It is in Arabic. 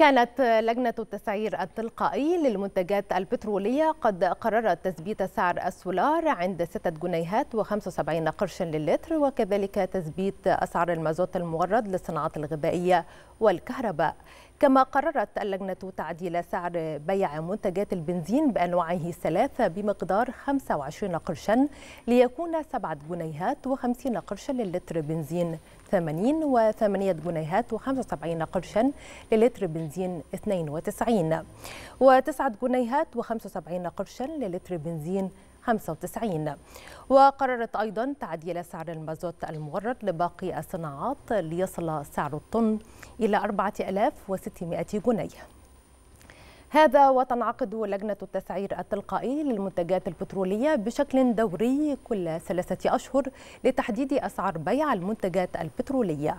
كانت لجنة التسعير التلقائي للمنتجات البترولية قد قررت تثبيت سعر السولار عند 6 جنيهات و75 قرش للتر وكذلك تثبيت أسعار المازوت المورد للصناعات الغذائية والكهرباء كما قررت اللجنة تعديل سعر بيع منتجات البنزين بأنواعه الثلاثة بمقدار 25 قرشا ليكون 7 جنيهات و50 قرشا للتر بنزين 80 و8 جنيهات و75 قرشا للتر بنزين 92 و9 جنيهات و75 قرشا للتر بنزين 95 وقررت أيضا تعديل سعر المازوت المورد لباقي الصناعات ليصل سعر الطن إلى 4600 جنيه هذا وتنعقد لجنة التسعير التلقائي للمنتجات البترولية بشكل دوري كل ثلاثة أشهر لتحديد أسعار بيع المنتجات البترولية